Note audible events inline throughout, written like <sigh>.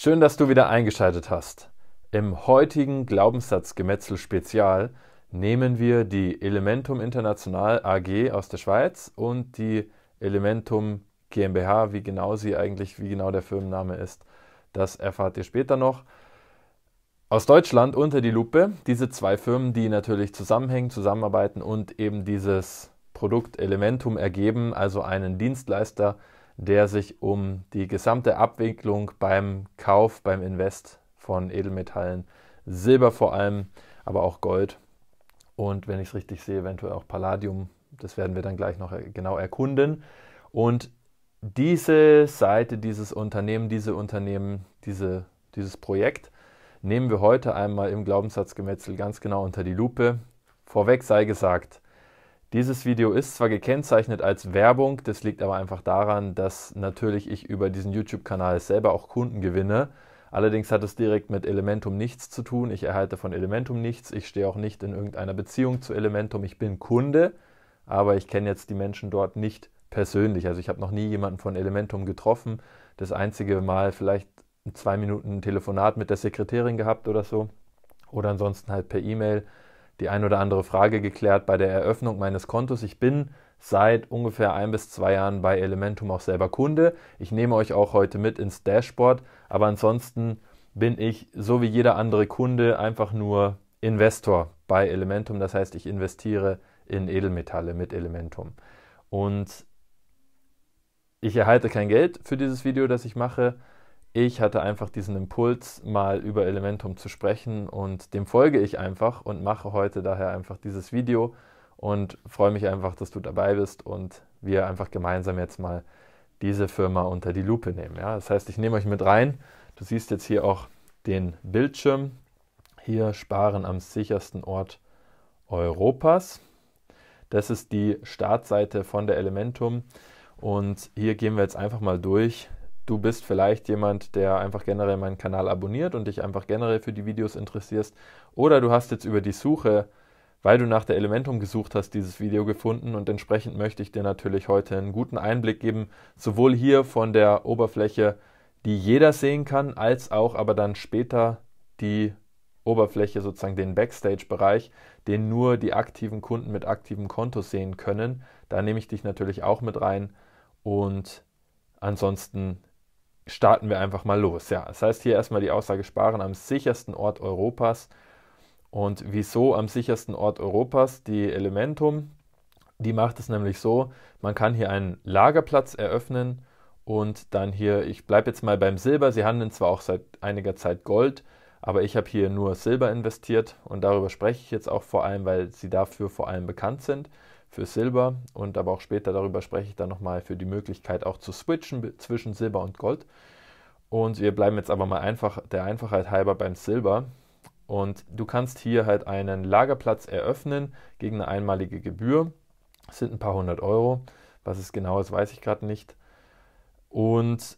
Schön, dass du wieder eingeschaltet hast. Im heutigen Glaubenssatzgemetzel-Spezial nehmen wir die Elementum International AG aus der Schweiz und die Elementum GmbH, wie genau sie eigentlich, wie genau der Firmenname ist, das erfahrt ihr später noch. Aus Deutschland unter die Lupe, diese zwei Firmen, die natürlich zusammenhängen, zusammenarbeiten und eben dieses Produkt Elementum ergeben, also einen Dienstleister, der sich um die gesamte Abwicklung beim Kauf, beim Invest von Edelmetallen, Silber vor allem, aber auch Gold und wenn ich es richtig sehe, eventuell auch Palladium. Das werden wir dann gleich noch genau erkunden. Und diese Seite, dieses Unternehmen, diese Unternehmen, diese, dieses Projekt nehmen wir heute einmal im Glaubenssatzgemetzel ganz genau unter die Lupe. Vorweg sei gesagt, dieses Video ist zwar gekennzeichnet als Werbung, das liegt aber einfach daran, dass natürlich ich über diesen YouTube-Kanal selber auch Kunden gewinne. Allerdings hat es direkt mit Elementum nichts zu tun. Ich erhalte von Elementum nichts. Ich stehe auch nicht in irgendeiner Beziehung zu Elementum. Ich bin Kunde, aber ich kenne jetzt die Menschen dort nicht persönlich. Also ich habe noch nie jemanden von Elementum getroffen. Das einzige Mal vielleicht zwei Minuten Telefonat mit der Sekretärin gehabt oder so. Oder ansonsten halt per E-Mail die ein oder andere Frage geklärt bei der Eröffnung meines Kontos. Ich bin seit ungefähr ein bis zwei Jahren bei Elementum auch selber Kunde. Ich nehme euch auch heute mit ins Dashboard, aber ansonsten bin ich so wie jeder andere Kunde einfach nur Investor bei Elementum. Das heißt, ich investiere in Edelmetalle mit Elementum. Und ich erhalte kein Geld für dieses Video, das ich mache ich hatte einfach diesen Impuls, mal über Elementum zu sprechen und dem folge ich einfach und mache heute daher einfach dieses Video und freue mich einfach, dass du dabei bist und wir einfach gemeinsam jetzt mal diese Firma unter die Lupe nehmen. Ja? Das heißt, ich nehme euch mit rein. Du siehst jetzt hier auch den Bildschirm. Hier sparen am sichersten Ort Europas. Das ist die Startseite von der Elementum. Und hier gehen wir jetzt einfach mal durch, Du bist vielleicht jemand, der einfach generell meinen Kanal abonniert und dich einfach generell für die Videos interessierst. Oder du hast jetzt über die Suche, weil du nach der Elementum gesucht hast, dieses Video gefunden und entsprechend möchte ich dir natürlich heute einen guten Einblick geben, sowohl hier von der Oberfläche, die jeder sehen kann, als auch aber dann später die Oberfläche, sozusagen den Backstage-Bereich, den nur die aktiven Kunden mit aktivem Konto sehen können. Da nehme ich dich natürlich auch mit rein. Und ansonsten starten wir einfach mal los. Ja, das heißt hier erstmal die Aussage sparen am sichersten Ort Europas. Und wieso am sichersten Ort Europas? Die Elementum, die macht es nämlich so, man kann hier einen Lagerplatz eröffnen und dann hier, ich bleibe jetzt mal beim Silber, sie handeln zwar auch seit einiger Zeit Gold, aber ich habe hier nur Silber investiert und darüber spreche ich jetzt auch vor allem, weil sie dafür vor allem bekannt sind für Silber und aber auch später darüber spreche ich dann nochmal für die Möglichkeit auch zu switchen zwischen Silber und Gold. Und wir bleiben jetzt aber mal einfach der Einfachheit halber beim Silber. Und du kannst hier halt einen Lagerplatz eröffnen gegen eine einmalige Gebühr. Das sind ein paar hundert Euro. Was es genau ist, weiß ich gerade nicht. Und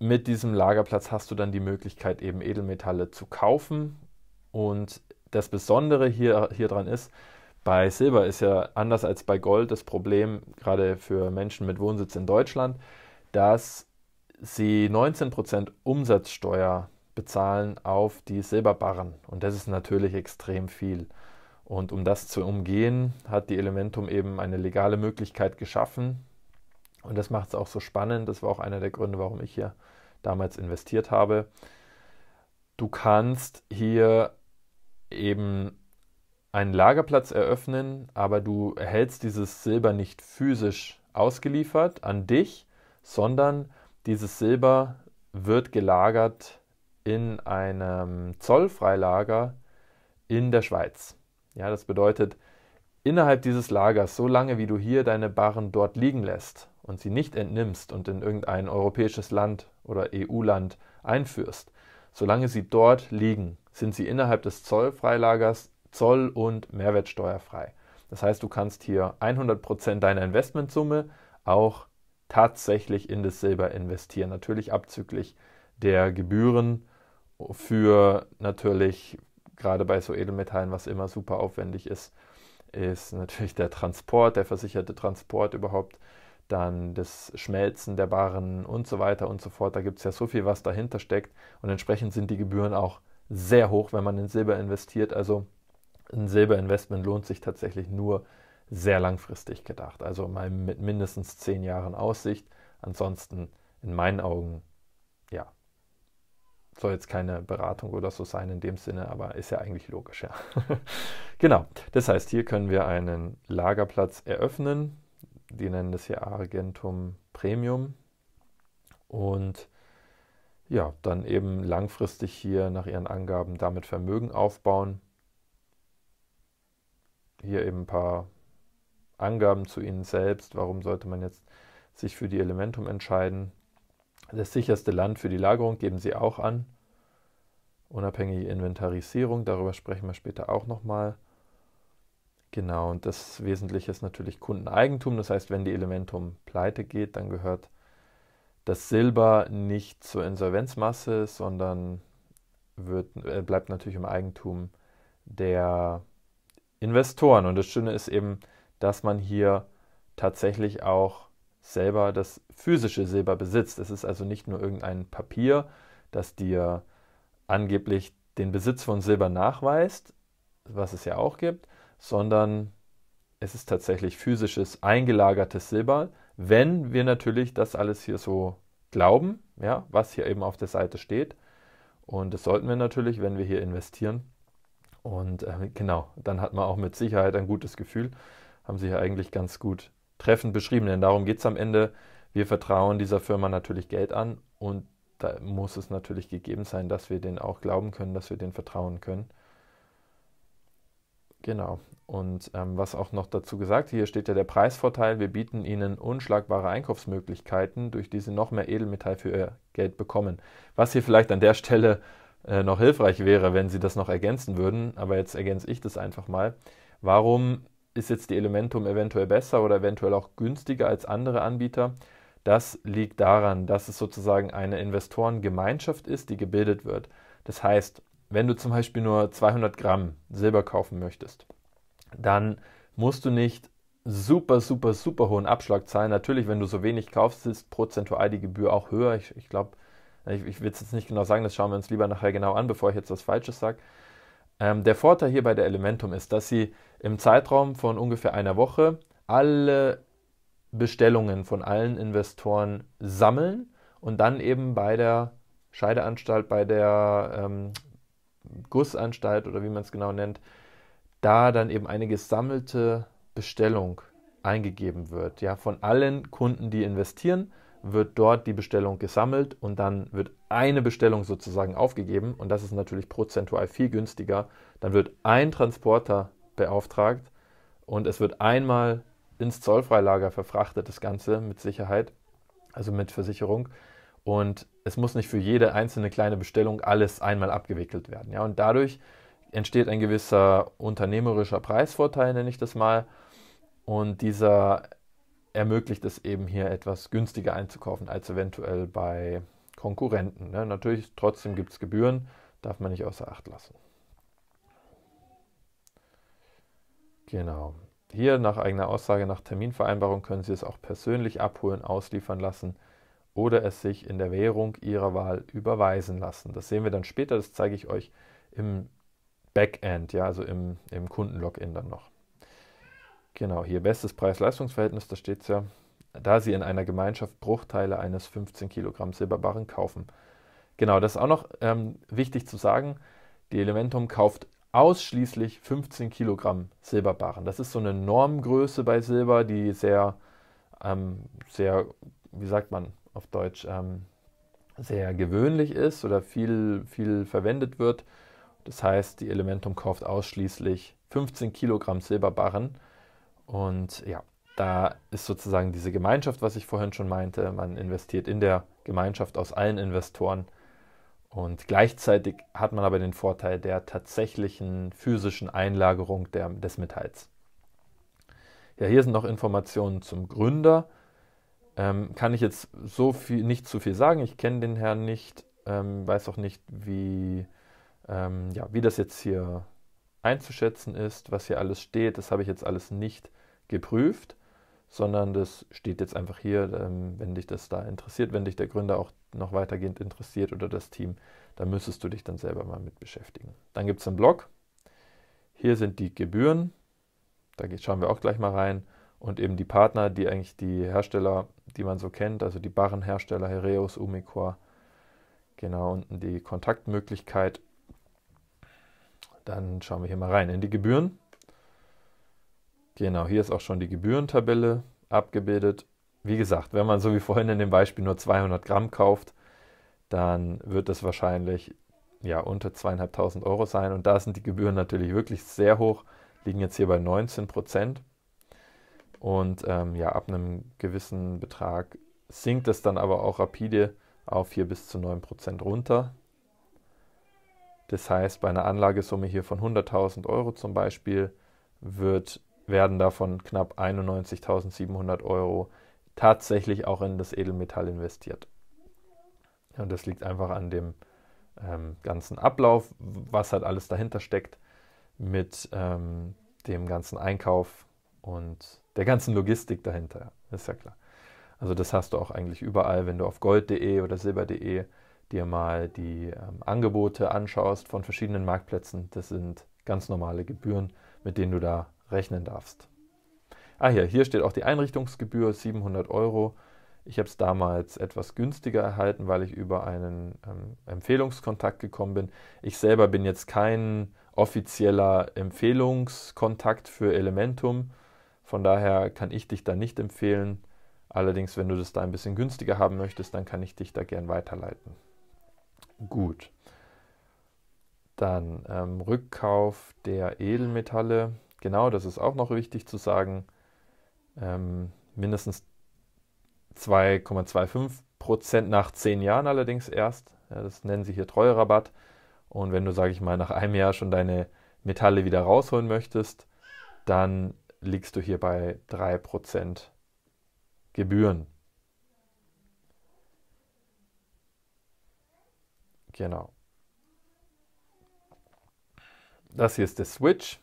mit diesem Lagerplatz hast du dann die Möglichkeit, eben Edelmetalle zu kaufen. Und das Besondere hier, hier dran ist, bei Silber ist ja anders als bei Gold das Problem, gerade für Menschen mit Wohnsitz in Deutschland, dass sie 19% Umsatzsteuer bezahlen auf die Silberbarren. Und das ist natürlich extrem viel. Und um das zu umgehen, hat die Elementum eben eine legale Möglichkeit geschaffen. Und das macht es auch so spannend. Das war auch einer der Gründe, warum ich hier damals investiert habe. Du kannst hier eben einen Lagerplatz eröffnen, aber du erhältst dieses Silber nicht physisch ausgeliefert an dich, sondern dieses Silber wird gelagert in einem Zollfreilager in der Schweiz. Ja, das bedeutet, innerhalb dieses Lagers, so lange wie du hier deine Barren dort liegen lässt und sie nicht entnimmst und in irgendein europäisches Land oder EU-Land einführst, solange sie dort liegen, sind sie innerhalb des Zollfreilagers zoll- und mehrwertsteuerfrei. Das heißt, du kannst hier 100% deiner Investmentsumme auch tatsächlich in das Silber investieren. Natürlich abzüglich der Gebühren für natürlich gerade bei so Edelmetallen, was immer super aufwendig ist, ist natürlich der Transport, der versicherte Transport überhaupt, dann das Schmelzen der Waren und so weiter und so fort. Da gibt es ja so viel, was dahinter steckt und entsprechend sind die Gebühren auch sehr hoch, wenn man in Silber investiert. Also ein Silberinvestment lohnt sich tatsächlich nur sehr langfristig gedacht. Also mal mit mindestens zehn Jahren Aussicht. Ansonsten in meinen Augen, ja, soll jetzt keine Beratung oder so sein in dem Sinne, aber ist ja eigentlich logisch, ja. <laughs> genau. Das heißt, hier können wir einen Lagerplatz eröffnen. Die nennen das hier Argentum Premium. Und ja, dann eben langfristig hier nach ihren Angaben damit Vermögen aufbauen hier eben ein paar Angaben zu ihnen selbst. Warum sollte man jetzt sich für die Elementum entscheiden? Das sicherste Land für die Lagerung geben sie auch an. Unabhängige Inventarisierung, darüber sprechen wir später auch nochmal. Genau, und das Wesentliche ist natürlich Kundeneigentum. Das heißt, wenn die Elementum pleite geht, dann gehört das Silber nicht zur Insolvenzmasse, sondern wird, äh, bleibt natürlich im Eigentum der Investoren. Und das Schöne ist eben, dass man hier tatsächlich auch selber das physische Silber besitzt. Es ist also nicht nur irgendein Papier, das dir angeblich den Besitz von Silber nachweist, was es ja auch gibt, sondern es ist tatsächlich physisches, eingelagertes Silber, wenn wir natürlich das alles hier so glauben, ja, was hier eben auf der Seite steht. Und das sollten wir natürlich, wenn wir hier investieren, und äh, genau, dann hat man auch mit Sicherheit ein gutes Gefühl. Haben Sie ja eigentlich ganz gut treffend beschrieben, denn darum geht es am Ende. Wir vertrauen dieser Firma natürlich Geld an und da muss es natürlich gegeben sein, dass wir denen auch glauben können, dass wir denen vertrauen können. Genau. Und ähm, was auch noch dazu gesagt, hier steht ja der Preisvorteil. Wir bieten Ihnen unschlagbare Einkaufsmöglichkeiten, durch die Sie noch mehr Edelmetall für Ihr Geld bekommen. Was hier vielleicht an der Stelle äh, noch hilfreich wäre, wenn sie das noch ergänzen würden. Aber jetzt ergänze ich das einfach mal. Warum ist jetzt die Elementum eventuell besser oder eventuell auch günstiger als andere Anbieter? Das liegt daran, dass es sozusagen eine Investorengemeinschaft ist, die gebildet wird. Das heißt, wenn du zum Beispiel nur 200 Gramm Silber kaufen möchtest, dann musst du nicht super, super, super hohen Abschlag zahlen. Natürlich, wenn du so wenig kaufst, ist prozentual die Gebühr auch höher. Ich, ich glaube, ich, ich will es jetzt nicht genau sagen, das schauen wir uns lieber nachher genau an, bevor ich jetzt was Falsches sage. Ähm, der Vorteil hier bei der Elementum ist, dass sie im Zeitraum von ungefähr einer Woche alle Bestellungen von allen Investoren sammeln und dann eben bei der Scheideanstalt, bei der ähm, Gussanstalt oder wie man es genau nennt, da dann eben eine gesammelte Bestellung eingegeben wird, ja, von allen Kunden, die investieren wird dort die Bestellung gesammelt und dann wird eine Bestellung sozusagen aufgegeben und das ist natürlich prozentual viel günstiger. Dann wird ein Transporter beauftragt und es wird einmal ins Zollfreilager verfrachtet, das Ganze mit Sicherheit, also mit Versicherung. Und es muss nicht für jede einzelne kleine Bestellung alles einmal abgewickelt werden. Ja? Und dadurch entsteht ein gewisser unternehmerischer Preisvorteil, nenne ich das mal. Und dieser ermöglicht es eben hier etwas günstiger einzukaufen als eventuell bei Konkurrenten. Ne? Natürlich, trotzdem gibt es Gebühren, darf man nicht außer Acht lassen. Genau. Hier nach eigener Aussage, nach Terminvereinbarung können Sie es auch persönlich abholen, ausliefern lassen oder es sich in der Währung Ihrer Wahl überweisen lassen. Das sehen wir dann später, das zeige ich euch im Backend, ja, also im, im kunden dann noch. Genau, hier bestes preis leistungsverhältnis da steht es ja. Da sie in einer Gemeinschaft Bruchteile eines 15 Kilogramm Silberbarren kaufen. Genau, das ist auch noch ähm, wichtig zu sagen. Die Elementum kauft ausschließlich 15 Kilogramm Silberbarren. Das ist so eine Normgröße bei Silber, die sehr, ähm, sehr, wie sagt man auf Deutsch, ähm, sehr gewöhnlich ist oder viel, viel verwendet wird. Das heißt, die Elementum kauft ausschließlich 15 Kilogramm Silberbarren und ja, da ist sozusagen diese Gemeinschaft, was ich vorhin schon meinte. Man investiert in der Gemeinschaft aus allen Investoren. Und gleichzeitig hat man aber den Vorteil der tatsächlichen physischen Einlagerung der, des Metalls. Ja, hier sind noch Informationen zum Gründer. Ähm, kann ich jetzt so viel, nicht zu viel sagen. Ich kenne den Herrn nicht, ähm, weiß auch nicht, wie, ähm, ja, wie das jetzt hier einzuschätzen ist, was hier alles steht. Das habe ich jetzt alles nicht geprüft, sondern das steht jetzt einfach hier, ähm, wenn dich das da interessiert, wenn dich der Gründer auch noch weitergehend interessiert oder das Team, da müsstest du dich dann selber mal mit beschäftigen. Dann gibt es einen Blog. Hier sind die Gebühren. Da schauen wir auch gleich mal rein. Und eben die Partner, die eigentlich die Hersteller, die man so kennt, also die Barrenhersteller Hereus, Umicore, genau unten die Kontaktmöglichkeit dann schauen wir hier mal rein in die Gebühren. Genau, hier ist auch schon die Gebührentabelle abgebildet. Wie gesagt, wenn man so wie vorhin in dem Beispiel nur 200 Gramm kauft, dann wird das wahrscheinlich ja, unter 2.500 Euro sein. Und da sind die Gebühren natürlich wirklich sehr hoch, liegen jetzt hier bei 19 Prozent. Und ähm, ja, ab einem gewissen Betrag sinkt es dann aber auch rapide auf hier bis zu 9 Prozent runter. Das heißt, bei einer Anlagesumme hier von 100.000 Euro zum Beispiel wird, werden davon knapp 91.700 Euro tatsächlich auch in das Edelmetall investiert. Und das liegt einfach an dem ähm, ganzen Ablauf, was halt alles dahinter steckt, mit ähm, dem ganzen Einkauf und der ganzen Logistik dahinter. Ist ja klar. Also das hast du auch eigentlich überall, wenn du auf gold.de oder silber.de dir mal die ähm, Angebote anschaust von verschiedenen Marktplätzen. Das sind ganz normale Gebühren, mit denen du da rechnen darfst. Ah ja, hier steht auch die Einrichtungsgebühr 700 Euro. Ich habe es damals etwas günstiger erhalten, weil ich über einen ähm, Empfehlungskontakt gekommen bin. Ich selber bin jetzt kein offizieller Empfehlungskontakt für Elementum. Von daher kann ich dich da nicht empfehlen. Allerdings, wenn du das da ein bisschen günstiger haben möchtest, dann kann ich dich da gern weiterleiten gut. Dann ähm, Rückkauf der Edelmetalle. Genau, das ist auch noch wichtig zu sagen. Ähm, mindestens 2,25 Prozent nach 10 Jahren allerdings erst. Ja, das nennen sie hier Treuerabatt. Und wenn du, sage ich mal, nach einem Jahr schon deine Metalle wieder rausholen möchtest, dann liegst du hier bei 3% Gebühren. Genau. Das hier ist der Switch.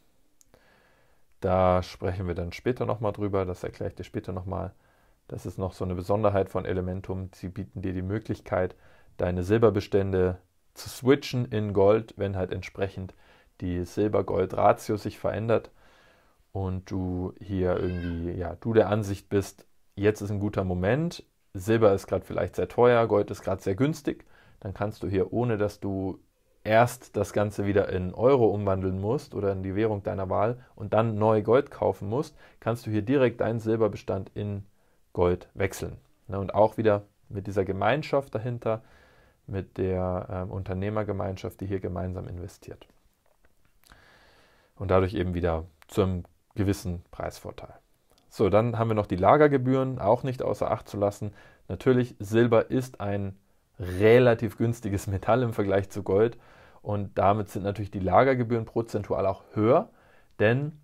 Da sprechen wir dann später nochmal drüber. Das erkläre ich dir später nochmal. Das ist noch so eine Besonderheit von Elementum. Sie bieten dir die Möglichkeit, deine Silberbestände zu switchen in Gold, wenn halt entsprechend die Silber-Gold-Ratio sich verändert und du hier irgendwie, ja, du der Ansicht bist, jetzt ist ein guter Moment, Silber ist gerade vielleicht sehr teuer, Gold ist gerade sehr günstig, dann kannst du hier, ohne dass du erst das Ganze wieder in Euro umwandeln musst oder in die Währung deiner Wahl und dann neu Gold kaufen musst, kannst du hier direkt deinen Silberbestand in Gold wechseln. Ne, und auch wieder mit dieser Gemeinschaft dahinter, mit der äh, Unternehmergemeinschaft, die hier gemeinsam investiert. Und dadurch eben wieder zum gewissen Preisvorteil. So, dann haben wir noch die Lagergebühren, auch nicht außer Acht zu lassen. Natürlich, Silber ist ein relativ günstiges Metall im Vergleich zu Gold. Und damit sind natürlich die Lagergebühren prozentual auch höher, denn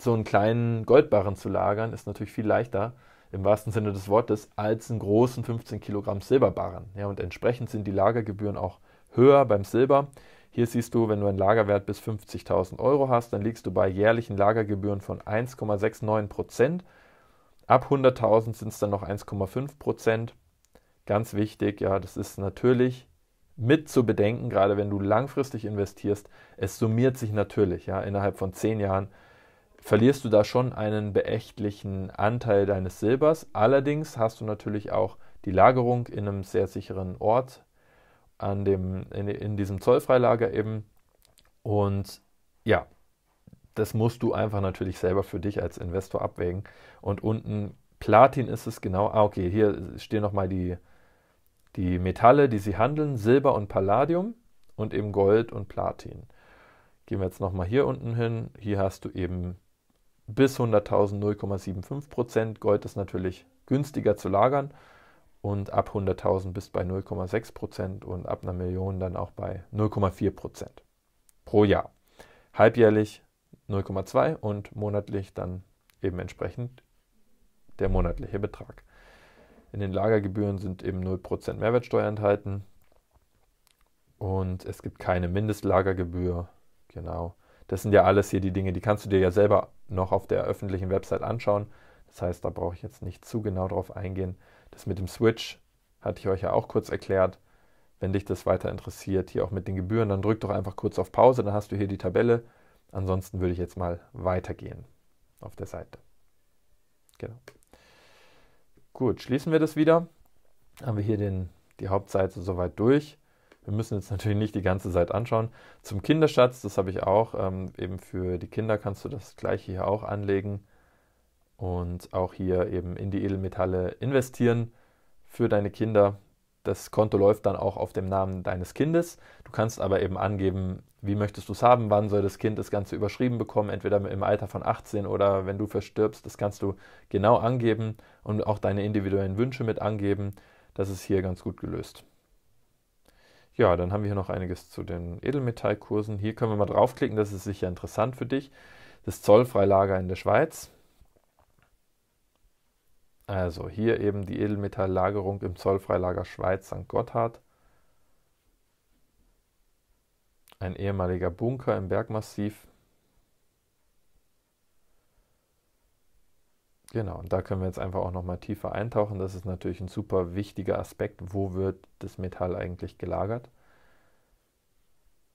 so einen kleinen Goldbarren zu lagern ist natürlich viel leichter, im wahrsten Sinne des Wortes, als einen großen 15 Kilogramm Silberbarren. Ja, und entsprechend sind die Lagergebühren auch höher beim Silber. Hier siehst du, wenn du einen Lagerwert bis 50.000 Euro hast, dann liegst du bei jährlichen Lagergebühren von 1,69 Prozent. Ab 100.000 sind es dann noch 1,5 Prozent. Ganz wichtig, ja, das ist natürlich mit zu bedenken, gerade wenn du langfristig investierst. Es summiert sich natürlich, ja, innerhalb von zehn Jahren verlierst du da schon einen beächtlichen Anteil deines Silbers. Allerdings hast du natürlich auch die Lagerung in einem sehr sicheren Ort, an dem, in, in diesem Zollfreilager eben. Und ja, das musst du einfach natürlich selber für dich als Investor abwägen. Und unten Platin ist es genau, ah okay, hier stehen nochmal die die Metalle, die sie handeln, Silber und Palladium und eben Gold und Platin. Gehen wir jetzt nochmal hier unten hin. Hier hast du eben bis 100.000 0,75 Gold ist natürlich günstiger zu lagern und ab 100.000 bis bei 0,6 und ab einer Million dann auch bei 0,4 pro Jahr. Halbjährlich 0,2 und monatlich dann eben entsprechend der monatliche Betrag. In den Lagergebühren sind eben 0% Mehrwertsteuer enthalten. Und es gibt keine Mindestlagergebühr. Genau. Das sind ja alles hier die Dinge, die kannst du dir ja selber noch auf der öffentlichen Website anschauen. Das heißt, da brauche ich jetzt nicht zu genau drauf eingehen. Das mit dem Switch hatte ich euch ja auch kurz erklärt. Wenn dich das weiter interessiert, hier auch mit den Gebühren, dann drück doch einfach kurz auf Pause, dann hast du hier die Tabelle. Ansonsten würde ich jetzt mal weitergehen auf der Seite. Genau. Gut, schließen wir das wieder. Haben wir hier den, die Hauptseite soweit durch. Wir müssen jetzt natürlich nicht die ganze Seite anschauen. Zum Kinderschatz, das habe ich auch. Ähm, eben für die Kinder kannst du das gleiche hier auch anlegen und auch hier eben in die Edelmetalle investieren für deine Kinder. Das Konto läuft dann auch auf dem Namen deines Kindes. Du kannst aber eben angeben, wie möchtest du es haben, wann soll das Kind das Ganze überschrieben bekommen, entweder im Alter von 18 oder wenn du verstirbst, das kannst du genau angeben und auch deine individuellen Wünsche mit angeben. Das ist hier ganz gut gelöst. Ja, dann haben wir hier noch einiges zu den Edelmetallkursen. Hier können wir mal draufklicken, das ist sicher interessant für dich. Das Zollfreilager in der Schweiz. Also hier eben die Edelmetalllagerung im Zollfreilager Schweiz St. Gotthard. Ein ehemaliger Bunker im Bergmassiv. Genau, und da können wir jetzt einfach auch nochmal tiefer eintauchen. Das ist natürlich ein super wichtiger Aspekt. Wo wird das Metall eigentlich gelagert?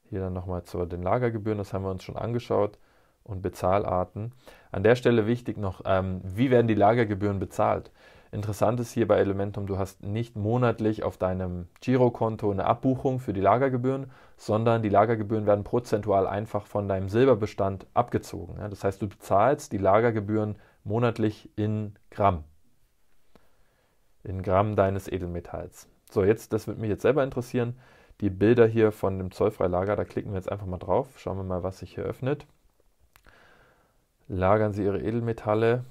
Hier dann nochmal zu den Lagergebühren, das haben wir uns schon angeschaut und Bezahlarten. An der Stelle wichtig noch, ähm, wie werden die Lagergebühren bezahlt? Interessant ist hier bei Elementum, du hast nicht monatlich auf deinem Girokonto eine Abbuchung für die Lagergebühren, sondern die Lagergebühren werden prozentual einfach von deinem Silberbestand abgezogen. das heißt, du bezahlst die Lagergebühren monatlich in Gramm. In Gramm deines Edelmetalls. So, jetzt, das würde mich jetzt selber interessieren. Die Bilder hier von dem Zollfreilager, da klicken wir jetzt einfach mal drauf. Schauen wir mal, was sich hier öffnet. Lagern Sie Ihre Edelmetalle.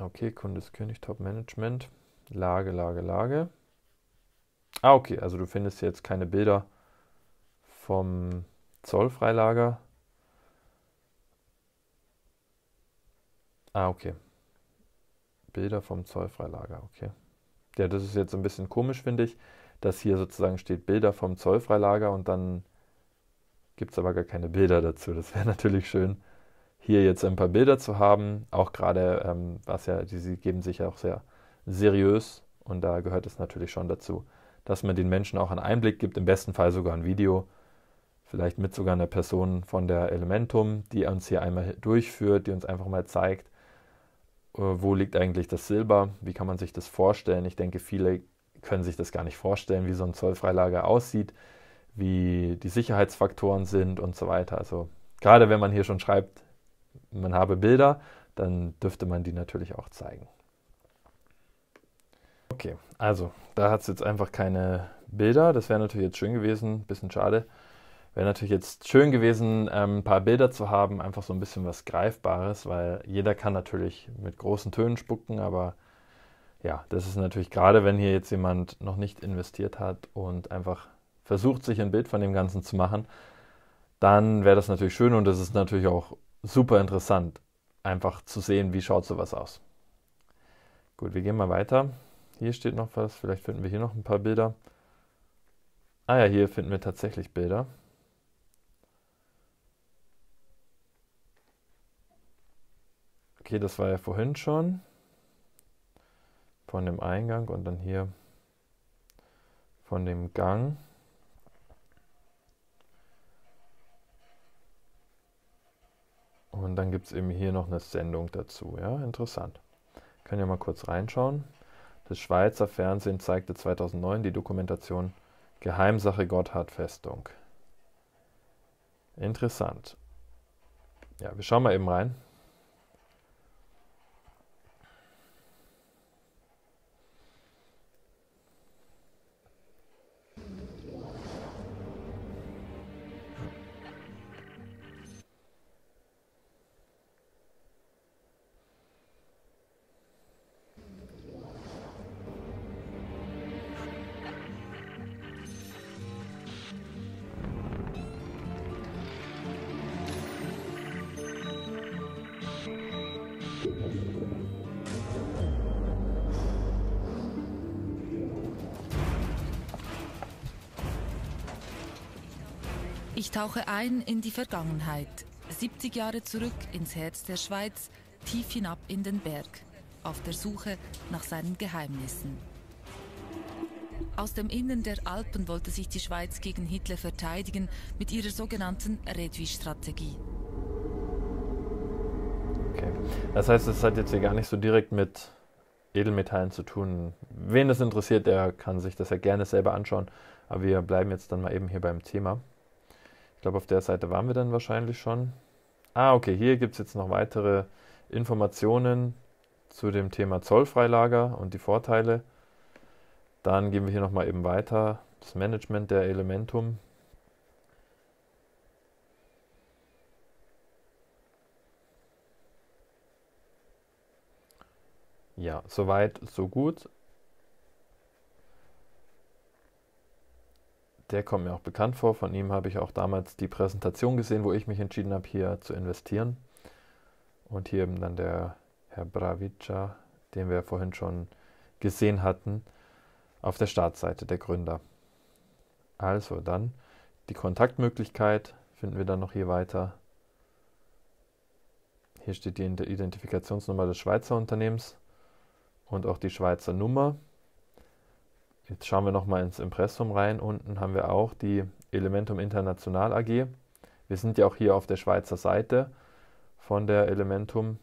Okay, Kunde ist König, Top Management. Lage, Lage, Lage. Ah, okay, also du findest jetzt keine Bilder vom Zollfreilager. Ah, okay. Bilder vom Zollfreilager, okay. Ja, das ist jetzt ein bisschen komisch, finde ich, dass hier sozusagen steht Bilder vom Zollfreilager und dann gibt es aber gar keine Bilder dazu. Das wäre <laughs> natürlich schön, hier jetzt ein paar Bilder zu haben, auch gerade, ähm, was ja, die geben sich ja auch sehr seriös und da gehört es natürlich schon dazu, dass man den Menschen auch einen Einblick gibt, im besten Fall sogar ein Video, vielleicht mit sogar einer Person von der Elementum, die uns hier einmal durchführt, die uns einfach mal zeigt, äh, wo liegt eigentlich das Silber, wie kann man sich das vorstellen. Ich denke, viele können sich das gar nicht vorstellen, wie so ein Zollfreilager aussieht, wie die Sicherheitsfaktoren sind und so weiter. Also gerade wenn man hier schon schreibt, man habe Bilder, dann dürfte man die natürlich auch zeigen. Okay, also da hat es jetzt einfach keine Bilder. Das wäre natürlich jetzt schön gewesen, bisschen schade. Wäre natürlich jetzt schön gewesen, ähm, ein paar Bilder zu haben, einfach so ein bisschen was Greifbares, weil jeder kann natürlich mit großen Tönen spucken, aber ja, das ist natürlich gerade, wenn hier jetzt jemand noch nicht investiert hat und einfach versucht, sich ein Bild von dem Ganzen zu machen, dann wäre das natürlich schön und das ist natürlich auch super interessant, einfach zu sehen, wie schaut sowas aus. Gut, wir gehen mal weiter. Hier steht noch was, vielleicht finden wir hier noch ein paar Bilder. Ah ja, hier finden wir tatsächlich Bilder. Okay, das war ja vorhin schon. Von dem Eingang und dann hier von dem Gang. Und dann gibt es eben hier noch eine Sendung dazu. Ja, interessant. Können ja mal kurz reinschauen. Das Schweizer Fernsehen zeigte 2009 die Dokumentation Geheimsache Gotthard Festung. Interessant. Ja, wir schauen mal eben rein. Ich tauche ein in die Vergangenheit, 70 Jahre zurück ins Herz der Schweiz, tief hinab in den Berg, auf der Suche nach seinen Geheimnissen. Aus dem Innern der Alpen wollte sich die Schweiz gegen Hitler verteidigen mit ihrer sogenannten Redwi-Strategie. Okay. Das heißt, es hat jetzt hier gar nicht so direkt mit Edelmetallen zu tun. Wen das interessiert, der kann sich das ja gerne selber anschauen. Aber wir bleiben jetzt dann mal eben hier beim Thema. Ich glaube, auf der Seite waren wir dann wahrscheinlich schon. Ah, okay, hier gibt es jetzt noch weitere Informationen zu dem Thema Zollfreilager und die Vorteile. Dann gehen wir hier nochmal eben weiter. Das Management der Elementum. Ja, soweit, so gut. der kommt mir auch bekannt vor. Von ihm habe ich auch damals die Präsentation gesehen, wo ich mich entschieden habe, hier zu investieren. Und hier eben dann der Herr Bravica, den wir vorhin schon gesehen hatten, auf der Startseite, der Gründer. Also dann die Kontaktmöglichkeit finden wir dann noch hier weiter. Hier steht die Identifikationsnummer des Schweizer Unternehmens und auch die Schweizer Nummer. Jetzt schauen wir nochmal ins Impressum rein. Unten haben wir auch die Elementum International AG. Wir sind ja auch hier auf der Schweizer Seite von der Elementum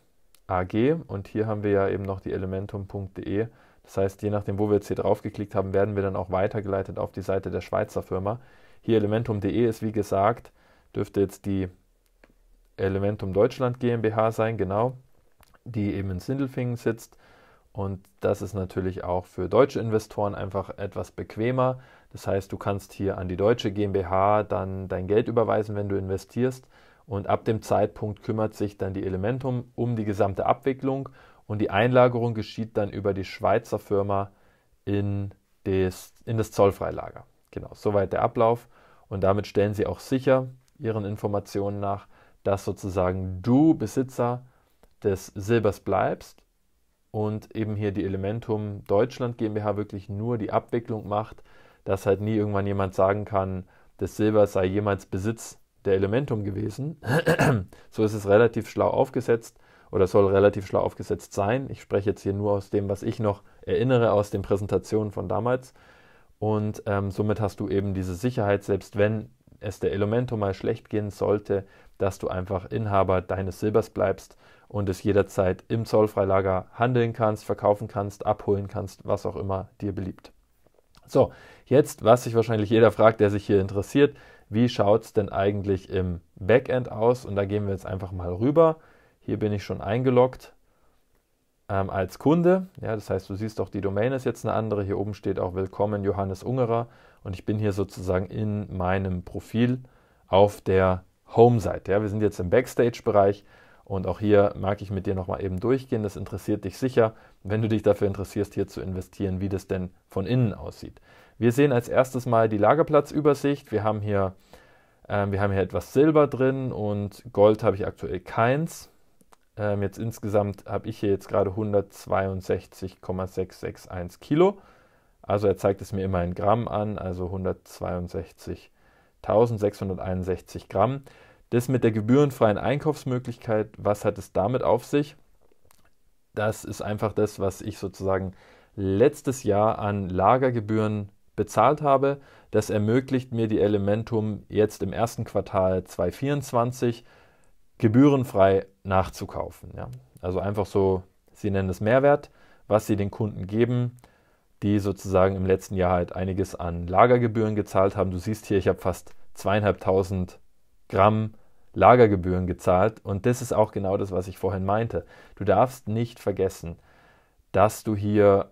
AG und hier haben wir ja eben noch die elementum.de. Das heißt, je nachdem, wo wir jetzt hier drauf geklickt haben, werden wir dann auch weitergeleitet auf die Seite der Schweizer Firma. Hier elementum.de ist, wie gesagt, dürfte jetzt die Elementum Deutschland GmbH sein, genau, die eben in Sindelfingen sitzt. Und das ist natürlich auch für deutsche Investoren einfach etwas bequemer. Das heißt, du kannst hier an die deutsche GmbH dann dein Geld überweisen, wenn du investierst. Und ab dem Zeitpunkt kümmert sich dann die Elementum um die gesamte Abwicklung und die Einlagerung geschieht dann über die Schweizer Firma in das, in das Zollfreilager. Genau, soweit der Ablauf. Und damit stellen sie auch sicher ihren Informationen nach, dass sozusagen du Besitzer des Silbers bleibst und eben hier die Elementum Deutschland GmbH wirklich nur die Abwicklung macht, dass halt nie irgendwann jemand sagen kann, das Silber sei jemals Besitz der Elementum gewesen. <clears throat> so ist es relativ schlau aufgesetzt oder soll relativ schlau aufgesetzt sein. Ich spreche jetzt hier nur aus dem, was ich noch erinnere aus den Präsentationen von damals. Und ähm, somit hast du eben diese Sicherheit, selbst wenn es der Elementum mal schlecht gehen sollte, dass du einfach Inhaber deines Silbers bleibst und es jederzeit im Zollfreilager handeln kannst, verkaufen kannst, abholen kannst, was auch immer dir beliebt. So, jetzt, was sich wahrscheinlich jeder fragt, der sich hier interessiert, wie schaut es denn eigentlich im Backend aus? Und da gehen wir jetzt einfach mal rüber. Hier bin ich schon eingeloggt ähm, als Kunde. Ja, das heißt, du siehst auch, die Domain ist jetzt eine andere. Hier oben steht auch Willkommen Johannes Ungerer. Und ich bin hier sozusagen in meinem Profil auf der Home-Seite. Ja, wir sind jetzt im Backstage-Bereich und auch hier mag ich mit dir nochmal eben durchgehen. Das interessiert dich sicher, wenn du dich dafür interessierst, hier zu investieren, wie das denn von innen aussieht. Wir sehen als erstes mal die Lagerplatzübersicht. Wir haben hier, äh, wir haben hier etwas Silber drin und Gold habe ich aktuell keins. Ähm, jetzt insgesamt habe ich hier jetzt gerade 162,661 Kilo. Also er zeigt es mir immer in Gramm an, also 162.661 Gramm. Das mit der gebührenfreien Einkaufsmöglichkeit, was hat es damit auf sich? Das ist einfach das, was ich sozusagen letztes Jahr an Lagergebühren bezahlt habe. Das ermöglicht mir die Elementum jetzt im ersten Quartal 2024 gebührenfrei nachzukaufen. Ja. Also einfach so, sie nennen es Mehrwert, was sie den Kunden geben, die sozusagen im letzten Jahr halt einiges an Lagergebühren gezahlt haben. Du siehst hier, ich habe fast zweieinhalbtausend Gramm Lagergebühren gezahlt. Und das ist auch genau das, was ich vorhin meinte. Du darfst nicht vergessen, dass du hier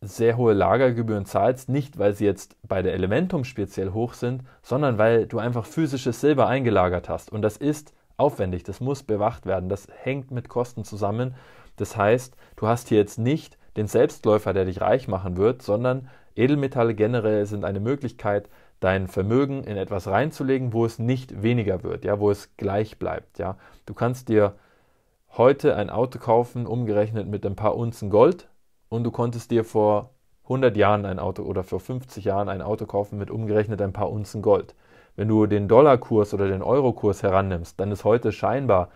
sehr hohe Lagergebühren zahlst, nicht weil sie jetzt bei der Elementum speziell hoch sind, sondern weil du einfach physisches Silber eingelagert hast. Und das ist aufwendig, das muss bewacht werden, das hängt mit Kosten zusammen. Das heißt, du hast hier jetzt nicht den Selbstläufer, der dich reich machen wird, sondern Edelmetalle generell sind eine Möglichkeit, dein Vermögen in etwas reinzulegen, wo es nicht weniger wird, ja, wo es gleich bleibt, ja. Du kannst dir heute ein Auto kaufen, umgerechnet mit ein paar Unzen Gold und du konntest dir vor 100 Jahren ein Auto oder vor 50 Jahren ein Auto kaufen mit umgerechnet ein paar Unzen Gold. Wenn du den Dollarkurs oder den Eurokurs herannimmst, dann ist heute scheinbar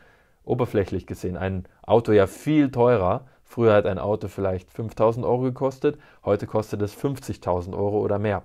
oberflächlich gesehen ein Auto ja viel teurer. Früher hat ein Auto vielleicht 5000 Euro gekostet, heute kostet es 50.000 Euro oder mehr.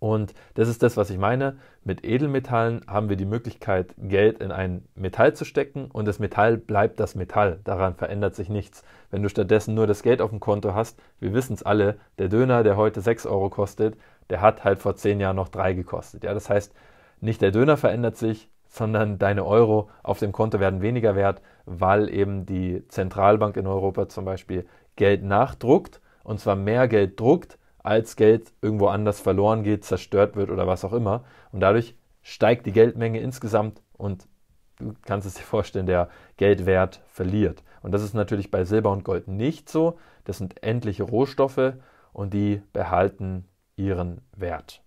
Und das ist das, was ich meine. Mit Edelmetallen haben wir die Möglichkeit, Geld in ein Metall zu stecken und das Metall bleibt das Metall. Daran verändert sich nichts. Wenn du stattdessen nur das Geld auf dem Konto hast, wir wissen es alle, der Döner, der heute 6 Euro kostet, der hat halt vor 10 Jahren noch 3 gekostet. Ja, das heißt, nicht der Döner verändert sich, sondern deine Euro auf dem Konto werden weniger wert, weil eben die Zentralbank in Europa zum Beispiel Geld nachdruckt und zwar mehr Geld druckt, als Geld irgendwo anders verloren geht, zerstört wird oder was auch immer. Und dadurch steigt die Geldmenge insgesamt und du kannst es dir vorstellen, der Geldwert verliert. Und das ist natürlich bei Silber und Gold nicht so. Das sind endliche Rohstoffe und die behalten ihren Wert.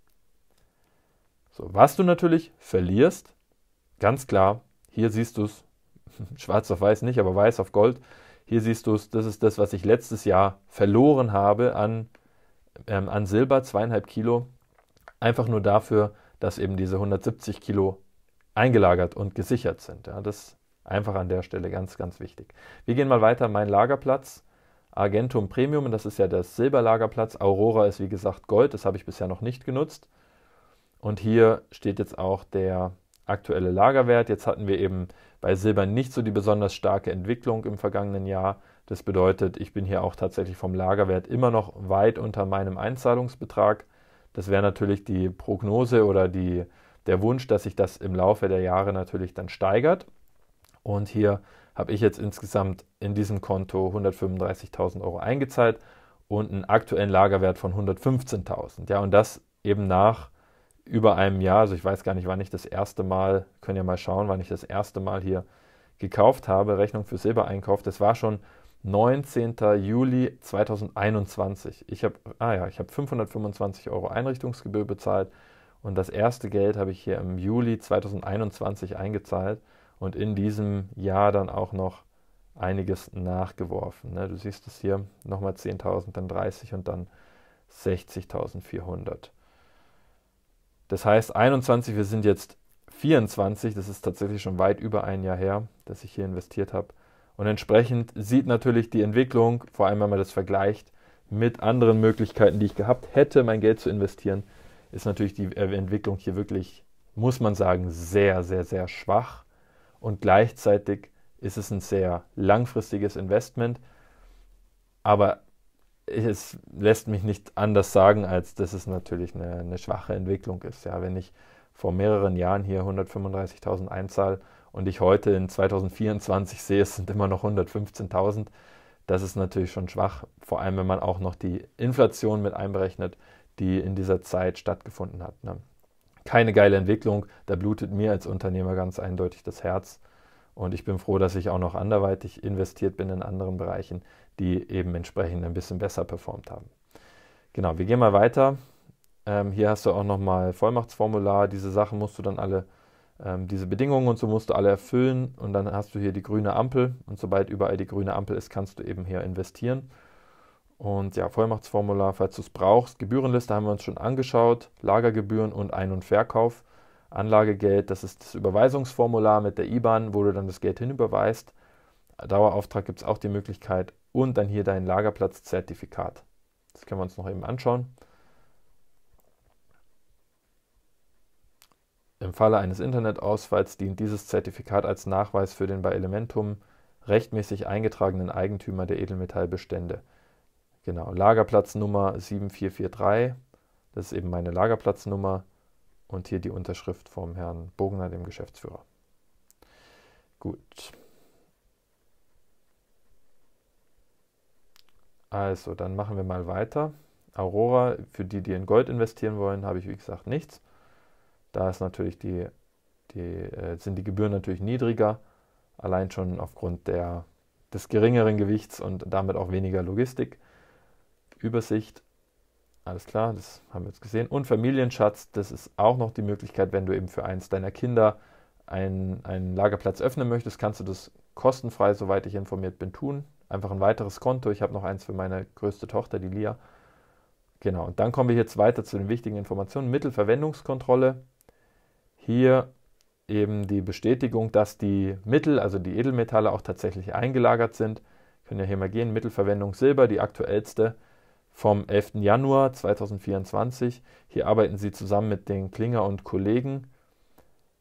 So, was du natürlich verlierst, ganz klar, hier siehst du es, <laughs> schwarz auf weiß nicht, aber weiß auf Gold, hier siehst du es, das ist das, was ich letztes Jahr verloren habe an ähm, an Silber, zweieinhalb Kilo, einfach nur dafür, dass eben diese 170 Kilo eingelagert und gesichert sind. Ja, das einfach an der Stelle ganz, ganz wichtig. Wir gehen mal weiter. Mein Lagerplatz, Argentum Premium, das ist ja der Silberlagerplatz. Aurora ist wie gesagt Gold, das habe ich bisher noch nicht genutzt. Und hier steht jetzt auch der aktuelle Lagerwert. Jetzt hatten wir eben bei Silber nicht so die besonders starke Entwicklung im vergangenen Jahr. Das bedeutet, ich bin hier auch tatsächlich vom Lagerwert immer noch weit unter meinem Einzahlungsbetrag. Das wäre natürlich die Prognose oder die, der Wunsch, dass sich das im Laufe der Jahre natürlich dann steigert. Und hier habe ich jetzt insgesamt in diesem Konto 135.000 Euro eingezahlt und einen aktuellen Lagerwert von 115.000. Ja, und das eben nach über einem Jahr. Also ich weiß gar nicht, wann ich das erste Mal, können ja mal schauen, wann ich das erste Mal hier gekauft habe, Rechnung für Silbereinkauf. Das war schon 19. Juli 2021. Ich habe ah ja, hab 525 Euro Einrichtungsgebühr bezahlt und das erste Geld habe ich hier im Juli 2021 eingezahlt und in diesem Jahr dann auch noch einiges nachgeworfen. Ne? Du siehst es hier, nochmal 10.000, dann 30 und dann 60.400. Das heißt, 21, wir sind jetzt 24, das ist tatsächlich schon weit über ein Jahr her, dass ich hier investiert habe. Und entsprechend sieht natürlich die Entwicklung, vor allem wenn man das vergleicht mit anderen Möglichkeiten, die ich gehabt hätte, mein Geld zu investieren, ist natürlich die Entwicklung hier wirklich, muss man sagen, sehr, sehr, sehr schwach. Und gleichzeitig ist es ein sehr langfristiges Investment. Aber es lässt mich nicht anders sagen, als dass es natürlich eine, eine schwache Entwicklung ist. Ja, wenn ich vor mehreren Jahren hier 135.000 einzahle und ich heute in 2024 sehe, es sind immer noch 115.000. Das ist natürlich schon schwach, vor allem wenn man auch noch die Inflation mit einberechnet, die in dieser Zeit stattgefunden hat. Ne? Keine geile Entwicklung, da blutet mir als Unternehmer ganz eindeutig das Herz. Und ich bin froh, dass ich auch noch anderweitig investiert bin in anderen Bereichen, die eben entsprechend ein bisschen besser performt haben. Genau, wir gehen mal weiter. Ähm, hier hast du auch nochmal Vollmachtsformular. Diese Sachen musst du dann alle ähm, diese Bedingungen und so musst du alle erfüllen und dann hast du hier die grüne Ampel und sobald überall die grüne Ampel ist, kannst du eben hier investieren. Und ja, Vollmachtsformular, falls du es brauchst. Gebührenliste haben wir uns schon angeschaut. Lagergebühren und Ein- und Verkauf. Anlagegeld, das ist das Überweisungsformular mit der IBAN, wo du dann das Geld hinüberweist. Dauerauftrag gibt es auch die Möglichkeit. Und dann hier dein Lagerplatzzertifikat. Das können wir uns noch eben anschauen. Im Falle eines Internetausfalls dient dieses Zertifikat als Nachweis für den bei Elementum rechtmäßig eingetragenen Eigentümer der Edelmetallbestände. Genau, Lagerplatznummer 7443, das ist eben meine Lagerplatznummer und hier die Unterschrift vom Herrn Bogner, dem Geschäftsführer. Gut. Also, dann machen wir mal weiter. Aurora, für die, die in Gold investieren wollen, habe ich wie gesagt nichts. Da ist natürlich die, die, äh, sind die Gebühren natürlich niedriger, allein schon aufgrund der, des geringeren Gewichts und damit auch weniger Logistik. Übersicht, alles klar, das haben wir jetzt gesehen. Und Familienschatz, das ist auch noch die Möglichkeit, wenn du eben für eins deiner Kinder einen, einen Lagerplatz öffnen möchtest, kannst du das kostenfrei, soweit ich informiert bin, tun. Einfach ein weiteres Konto. Ich habe noch eins für meine größte Tochter, die Lia. Genau, und dann kommen wir jetzt weiter zu den wichtigen Informationen. Mittelverwendungskontrolle hier eben die Bestätigung, dass die Mittel, also die Edelmetalle, auch tatsächlich eingelagert sind. Können ja hier mal gehen, Mittelverwendung Silber, die aktuellste vom 11. Januar 2024. Hier arbeiten sie zusammen mit den Klinger und Kollegen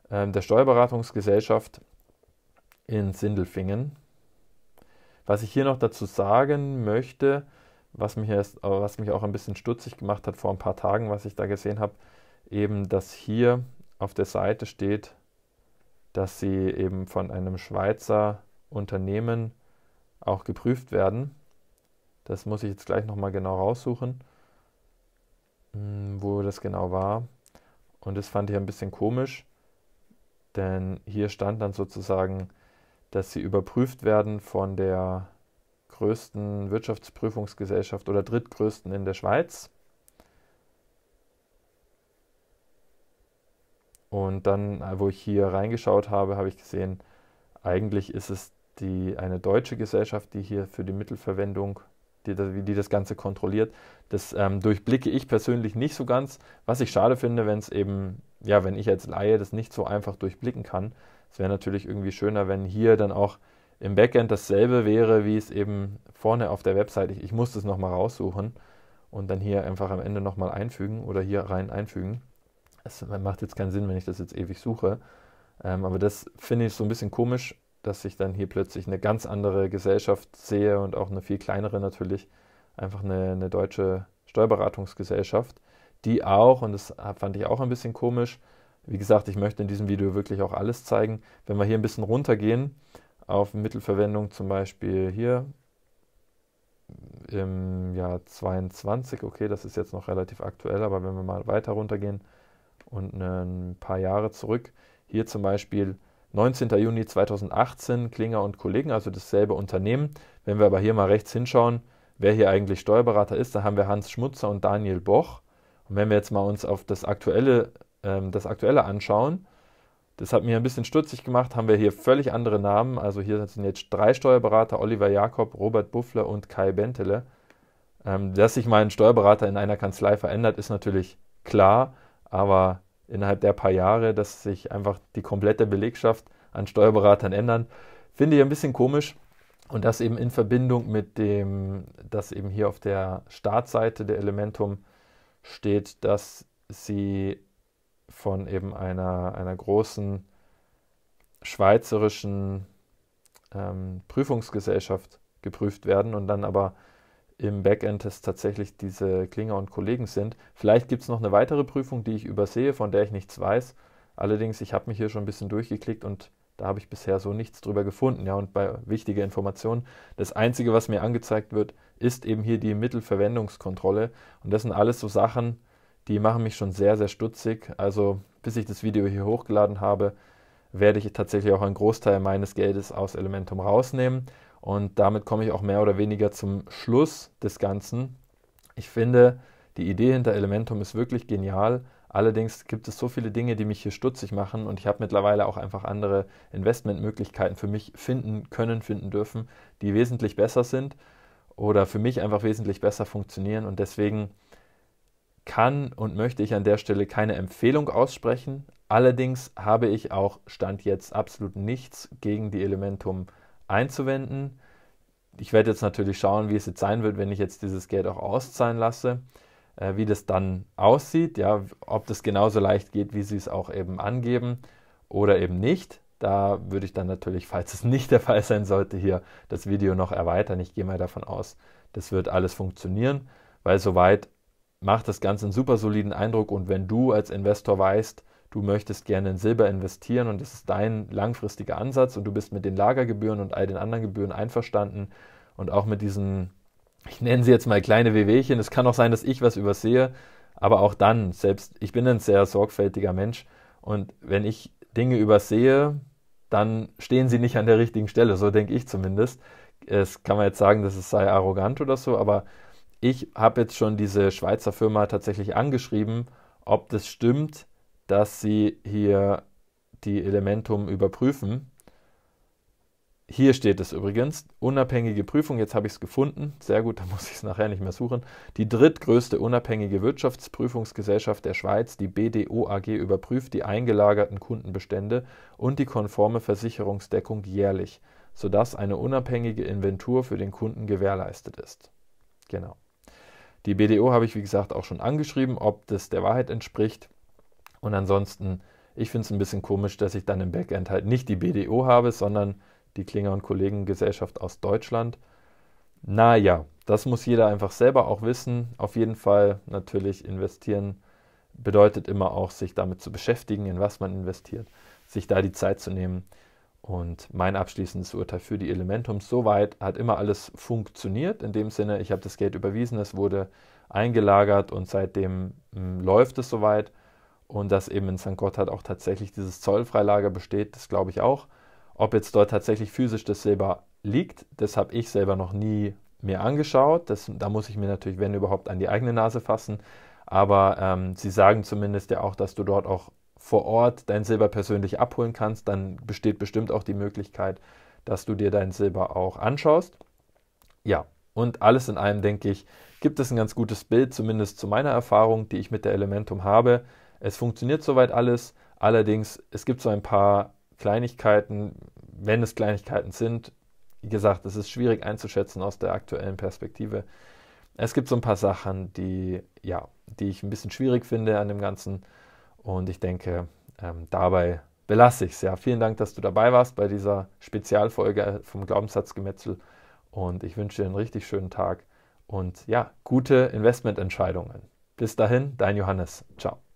äh, der Steuerberatungsgesellschaft in Sindelfingen. Was ich hier noch dazu sagen möchte, was mich, erst, was mich auch ein bisschen stutzig gemacht hat vor ein paar Tagen, was ich da gesehen habe, eben, dass hier auf der Seite steht, dass sie eben von einem Schweizer Unternehmen auch geprüft werden. Das muss ich jetzt gleich nochmal genau raussuchen, hm, wo das genau war. Und das fand ich ein bisschen komisch, denn hier stand dann sozusagen, dass sie überprüft werden von der größten Wirtschaftsprüfungsgesellschaft oder drittgrößten in der Schweiz. Und dann, äh, wo ich hier reingeschaut habe, habe ich gesehen, eigentlich ist es die, eine deutsche Gesellschaft, die hier für die Mittelverwendung, die, die das Ganze kontrolliert. Das ähm, durchblicke ich persönlich nicht so ganz, was ich schade finde, wenn es eben, ja, wenn ich als Laie das nicht so einfach durchblicken kann. Es wäre natürlich irgendwie schöner, wenn hier dann auch im Backend dasselbe wäre, wie es eben vorne auf der Webseite. Ich, ich muss das nochmal raussuchen und dann hier einfach am Ende nochmal einfügen oder hier rein einfügen. Es macht jetzt keinen Sinn, wenn ich das jetzt ewig suche. Ähm, aber das finde ich so ein bisschen komisch, dass ich dann hier plötzlich eine ganz andere Gesellschaft sehe und auch eine viel kleinere natürlich, einfach eine, eine deutsche Steuerberatungsgesellschaft, die auch, und das fand ich auch ein bisschen komisch, wie gesagt, ich möchte in diesem Video wirklich auch alles zeigen. Wenn wir hier ein bisschen runtergehen auf Mittelverwendung zum Beispiel hier im Jahr 22, okay, das ist jetzt noch relativ aktuell, aber wenn wir mal weiter runtergehen, und ein paar Jahre zurück. Hier zum Beispiel 19. Juni 2018, Klinger und Kollegen, also dasselbe Unternehmen. Wenn wir aber hier mal rechts hinschauen, wer hier eigentlich Steuerberater ist, da haben wir Hans Schmutzer und Daniel Boch. Und wenn wir jetzt mal uns auf das aktuelle, ähm, das aktuelle anschauen, das hat mir ein bisschen stutzig gemacht, haben wir hier völlig andere Namen. Also hier sind jetzt drei Steuerberater, Oliver Jakob, Robert Buffler und Kai Bentele. Ähm, dass sich mal ein Steuerberater in einer Kanzlei verändert, ist natürlich klar. Aber innerhalb der paar Jahre, dass sich einfach die komplette Belegschaft an Steuerberatern ändern, finde ich ein bisschen komisch. Und das eben in Verbindung mit dem, dass eben hier auf der Startseite der Elementum steht, dass sie von eben einer, einer großen schweizerischen ähm, Prüfungsgesellschaft geprüft werden und dann aber im Backend es tatsächlich diese Klinger und Kollegen sind. Vielleicht gibt es noch eine weitere Prüfung, die ich übersehe, von der ich nichts weiß. Allerdings, ich habe mich hier schon ein bisschen durchgeklickt und da habe ich bisher so nichts drüber gefunden. Ja, und bei wichtiger Information, das Einzige, was mir angezeigt wird, ist eben hier die Mittelverwendungskontrolle. Und das sind alles so Sachen, die machen mich schon sehr, sehr stutzig. Also bis ich das Video hier hochgeladen habe, werde ich tatsächlich auch einen Großteil meines Geldes aus Elementum rausnehmen. Und damit komme ich auch mehr oder weniger zum Schluss des Ganzen. Ich finde, die Idee hinter Elementum ist wirklich genial. Allerdings gibt es so viele Dinge, die mich hier stutzig machen und ich habe mittlerweile auch einfach andere Investmentmöglichkeiten für mich finden können, finden dürfen, die wesentlich besser sind oder für mich einfach wesentlich besser funktionieren und deswegen kann und möchte ich an der Stelle keine Empfehlung aussprechen. Allerdings habe ich auch Stand jetzt absolut nichts gegen die Elementum einzuwenden. Ich werde jetzt natürlich schauen, wie es jetzt sein wird, wenn ich jetzt dieses Geld auch auszahlen lasse, äh, wie das dann aussieht, ja, ob das genauso leicht geht, wie sie es auch eben angeben oder eben nicht. Da würde ich dann natürlich, falls es nicht der Fall sein sollte, hier das Video noch erweitern. Ich gehe mal davon aus, das wird alles funktionieren, weil soweit macht das Ganze einen super soliden Eindruck und wenn du als Investor weißt, du möchtest gerne in Silber investieren und das ist dein langfristiger Ansatz und du bist mit den Lagergebühren und all den anderen Gebühren einverstanden und auch mit diesen, ich nenne sie jetzt mal kleine Wehwehchen, es kann auch sein, dass ich was übersehe, aber auch dann, selbst ich bin ein sehr sorgfältiger Mensch und wenn ich Dinge übersehe, dann stehen sie nicht an der richtigen Stelle, so denke ich zumindest. Es kann man jetzt sagen, dass es sei arrogant oder so, aber ich habe jetzt schon diese Schweizer Firma tatsächlich angeschrieben, ob das stimmt, dass sie hier die Elementum überprüfen. Hier steht es übrigens, unabhängige Prüfung, jetzt habe ich es gefunden, sehr gut, <laughs> da muss ich es nachher nicht mehr suchen. Die drittgrößte unabhängige Wirtschaftsprüfungsgesellschaft der Schweiz, die BDO AG, überprüft die eingelagerten Kundenbestände und die konforme Versicherungsdeckung jährlich, sodass eine unabhängige Inventur für den Kunden gewährleistet ist. Genau. Die BDO habe ich, wie gesagt, auch schon angeschrieben, ob das der Wahrheit entspricht. Und ansonsten, ich finde es ein bisschen komisch, dass ich dann im Backend halt nicht die BDO habe, sondern die Klinger und Kollegen Gesellschaft aus Deutschland. Naja, das muss jeder einfach selber auch wissen. Auf jeden Fall natürlich investieren bedeutet immer auch, sich damit zu beschäftigen, in was man investiert, sich da die Zeit zu nehmen. Und mein abschließendes Urteil für die Elementums, soweit hat immer alles funktioniert. In dem Sinne, ich habe das Geld überwiesen, es wurde eingelagert und seitdem mh, hm, läuft es soweit und dass eben in St. Gotthard halt auch tatsächlich dieses Zollfreilager besteht, das glaube ich auch. Ob jetzt dort tatsächlich physisch das Silber liegt, das habe ich selber noch nie mir angeschaut. Das, da muss ich mir natürlich, wenn überhaupt, an die eigene Nase fassen. Aber ähm, sie sagen zumindest ja auch, dass du dort auch vor Ort dein Silber persönlich abholen kannst. Dann besteht bestimmt auch die Möglichkeit, dass du dir dein Silber auch anschaust. Ja, und alles in allem, denke ich, gibt es ein ganz gutes Bild, zumindest zu meiner Erfahrung, die ich mit der Elementum habe. Es funktioniert soweit alles. Allerdings, es gibt so ein paar Kleinigkeiten, wenn es Kleinigkeiten sind. Wie gesagt, es ist schwierig einzuschätzen aus der aktuellen Perspektive. Es gibt so ein paar Sachen, die, ja, die ich ein bisschen schwierig finde an dem Ganzen. Und ich denke, ähm, dabei belasse ich es. Ja. Vielen Dank, dass du dabei warst bei dieser Spezialfolge vom Glaubenssatzgemetzel. Und ich wünsche dir einen richtig schönen Tag und ja, gute Investmententscheidungen. Bis dahin, dein Johannes. Ciao.